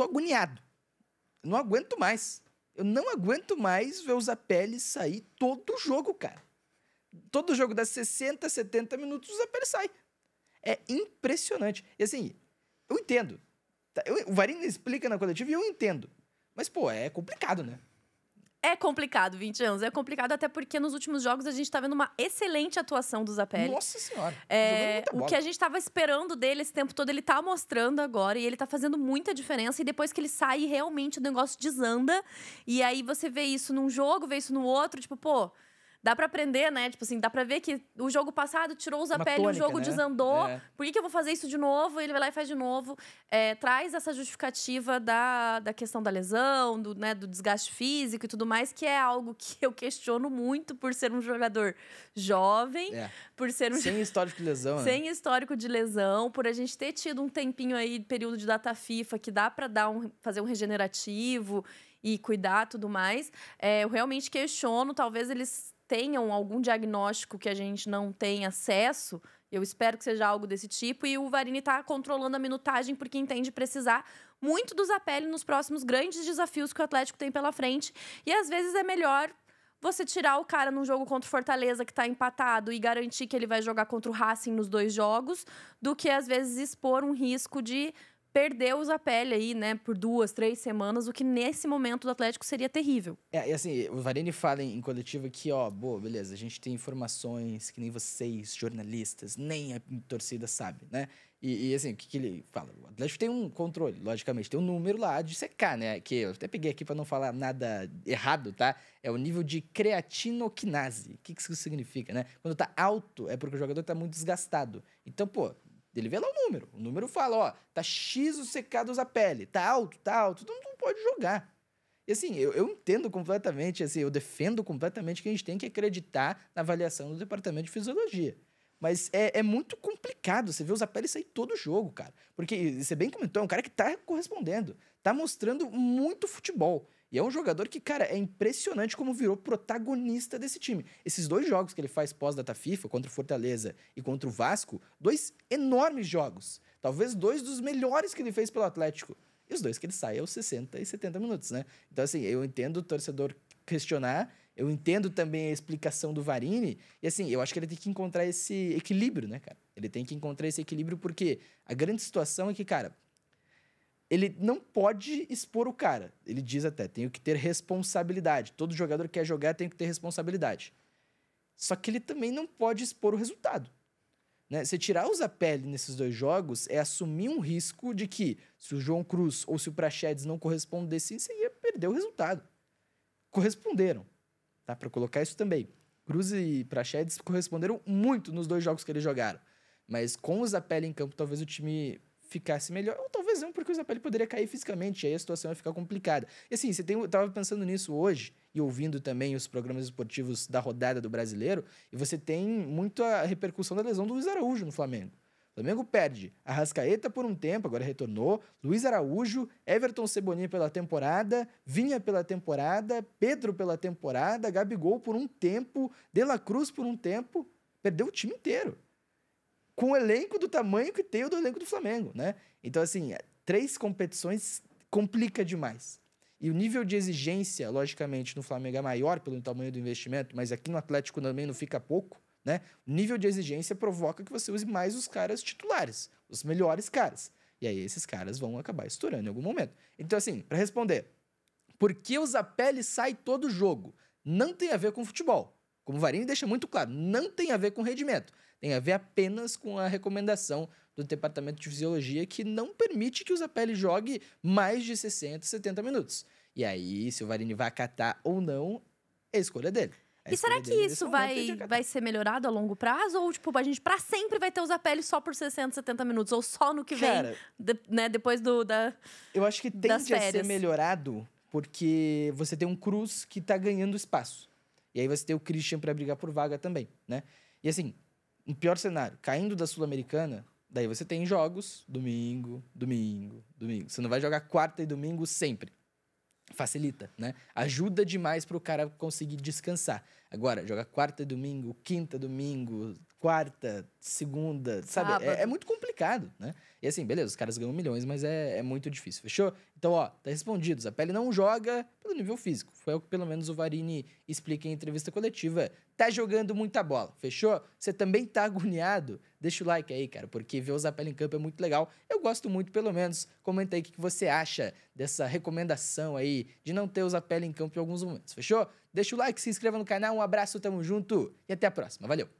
tô agoniado. Não aguento mais. Eu não aguento mais ver os apeles sair todo jogo, cara. Todo jogo das 60, 70 minutos, os apeles saem. É impressionante. E assim, eu entendo. Tá, eu, o Varinho explica na coletiva e eu entendo. Mas, pô, é complicado, né? É complicado, 20 anos. É complicado até porque nos últimos jogos a gente está vendo uma excelente atuação do Zapelli. Nossa senhora. É, o que a gente estava esperando dele esse tempo todo, ele está mostrando agora e ele está fazendo muita diferença. E depois que ele sai, realmente o negócio desanda. E aí você vê isso num jogo, vê isso no outro, tipo, pô dá para aprender, né? Tipo assim, dá para ver que o jogo passado tirou os é a o jogo né? desandou. É. Por que, que eu vou fazer isso de novo? Ele vai lá e faz de novo. É, traz essa justificativa da, da questão da lesão, do, né, do desgaste físico e tudo mais, que é algo que eu questiono muito por ser um jogador jovem, é. por ser um. Sem histórico de lesão, né? Sem histórico de lesão, por a gente ter tido um tempinho aí, período de data FIFA, que dá para dar um, fazer um regenerativo e cuidar tudo mais. É, eu realmente questiono, talvez eles tenham algum diagnóstico que a gente não tem acesso. Eu espero que seja algo desse tipo. E o Varini está controlando a minutagem porque entende precisar muito do Zapelli nos próximos grandes desafios que o Atlético tem pela frente. E às vezes é melhor você tirar o cara num jogo contra o Fortaleza que está empatado e garantir que ele vai jogar contra o Racing nos dois jogos, do que às vezes expor um risco de perdeu a pele aí, né, por duas, três semanas, o que nesse momento do Atlético seria terrível. É, e assim, o Varene fala em, em coletiva que, ó, boa, beleza, a gente tem informações que nem vocês, jornalistas, nem a torcida sabe, né? E, e assim, o que, que, ele fala? O Atlético tem um controle, logicamente, tem um número lá de secar, né? Que eu até peguei aqui para não falar nada errado, tá? É o nível de creatinoquinase. O que, que isso significa, né? Quando tá alto, é porque o jogador tá muito desgastado. Então, pô, dele vê lá o número. O número fala, ó, tá X os secados a pele, tá alto, tá alto, tu não pode jogar. E assim, eu, eu entendo completamente, assim, eu defendo completamente que a gente tem que acreditar na avaliação do departamento de fisiologia. Mas é, é muito complicado você ver os Apelli sair todo jogo, cara. Porque você bem comentou, é um cara que tá correspondendo, tá mostrando muito futebol. E é um jogador que, cara, é impressionante como virou protagonista desse time. Esses dois jogos que ele faz pós-data FIFA, contra o Fortaleza e contra o Vasco, dois enormes jogos. Talvez dois dos melhores que ele fez pelo Atlético. E os dois que ele sai aos 60 e 70 minutos, né? Então, assim, eu entendo o torcedor questionar, eu entendo também a explicação do Varini, e assim, eu acho que ele tem que encontrar esse equilíbrio, né, cara? Ele tem que encontrar esse equilíbrio porque a grande situação é que, cara, ele não pode expor o cara. Ele diz até, tenho que ter responsabilidade. Todo jogador que quer jogar tem que ter responsabilidade. Só que ele também não pode expor o resultado. Né? Você tirar os Zapelli nesses dois jogos é assumir um risco de que, se o João Cruz ou se o Praxedes não correspondessem, você ia perder o resultado. Corresponderam. Tá? Para colocar isso também. Cruz e Praxedes corresponderam muito nos dois jogos que eles jogaram. Mas com o Zapelli em campo, talvez o time ficasse melhor, ou talvez não, porque o Zapelli poderia cair fisicamente, aí a situação ia ficar complicada. E assim, você tem, eu tava pensando nisso hoje, e ouvindo também os programas esportivos da rodada do brasileiro, e você tem muito a repercussão da lesão do Luiz Araújo no Flamengo. O Flamengo perde Arrascaeta por um tempo, agora retornou, Luiz Araújo, Everton Cebolinha pela temporada, Vinha pela temporada, Pedro pela temporada, Gabigol por um tempo, De La Cruz por um tempo, perdeu o time inteiro com o elenco do tamanho que tem o do elenco do Flamengo, né? Então, assim, é, três competições complica demais. E o nível de exigência, logicamente, no Flamengo é maior pelo tamanho do investimento, mas aqui no Atlético também não fica pouco, né? O nível de exigência provoca que você use mais os caras titulares, os melhores caras. E aí esses caras vão acabar estourando em algum momento. Então, assim, para responder, por que o Zapelli sai todo jogo? Não tem a ver com futebol. Como o Varini deixa muito claro, não tem a ver com rendimento tem a ver apenas com a recomendação do Departamento de Fisiologia que não permite que o Zapelli jogue mais de 60, 70 minutos. E aí, se o Varini vai acatar ou não, é escolha dele. e será que isso é vai, vai ser melhorado a longo prazo? Ou, tipo, a gente pra sempre vai ter o Zapelli só por 60, 70 minutos? Ou só no que vem, de, né? Depois do, da Eu acho que tende a ser melhorado porque você tem um Cruz que tá ganhando espaço. E aí você tem o Christian para brigar por vaga também, né? E assim, um pior cenário, caindo da Sul-Americana, daí você tem jogos domingo, domingo, domingo. Você não vai jogar quarta e domingo sempre. Facilita, né? Ajuda demais para o cara conseguir descansar. Agora, jogar quarta e domingo, quinta domingo, quarta, segunda, sabe? É, é, muito complicado, né? E assim, beleza, os caras ganham milhões, mas é, é muito difícil, fechou? Então, ó, tá respondido. A pele não joga pelo nível físico. Foi o que pelo menos o Varini explica em entrevista coletiva. Tá jogando muita bola, fechou? Você também tá agoniado? Deixa o like aí, cara, porque ver o Zapelli em campo é muito legal. Eu gosto muito, pelo menos. Comenta aí o que você acha dessa recomendação aí de não ter o Zapelli em campo em alguns momentos, fechou? Deixa o like, se inscreva no canal, um abraço, tamo junto e até a próxima. Valeu!